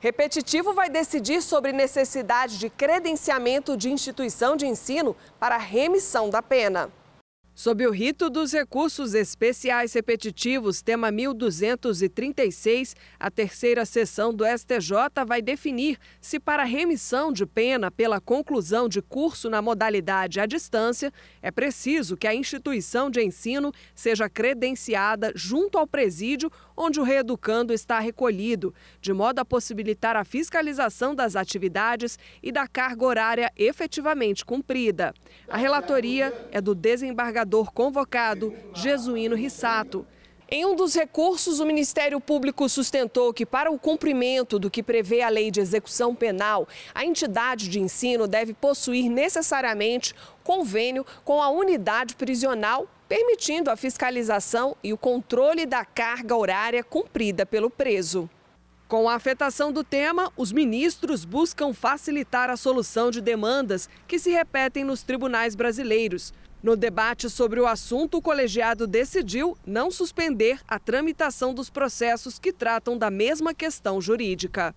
Repetitivo vai decidir sobre necessidade de credenciamento de instituição de ensino para remissão da pena. Sob o rito dos recursos especiais repetitivos, tema 1236, a terceira sessão do STJ vai definir se, para remissão de pena pela conclusão de curso na modalidade à distância, é preciso que a instituição de ensino seja credenciada junto ao presídio onde o reeducando está recolhido, de modo a possibilitar a fiscalização das atividades e da carga horária efetivamente cumprida. A relatoria é do desembargador convocado, Jesuíno Rissato. Em um dos recursos, o Ministério Público sustentou que, para o cumprimento do que prevê a lei de execução penal, a entidade de ensino deve possuir necessariamente convênio com a unidade prisional, permitindo a fiscalização e o controle da carga horária cumprida pelo preso. Com a afetação do tema, os ministros buscam facilitar a solução de demandas que se repetem nos tribunais brasileiros. No debate sobre o assunto, o colegiado decidiu não suspender a tramitação dos processos que tratam da mesma questão jurídica.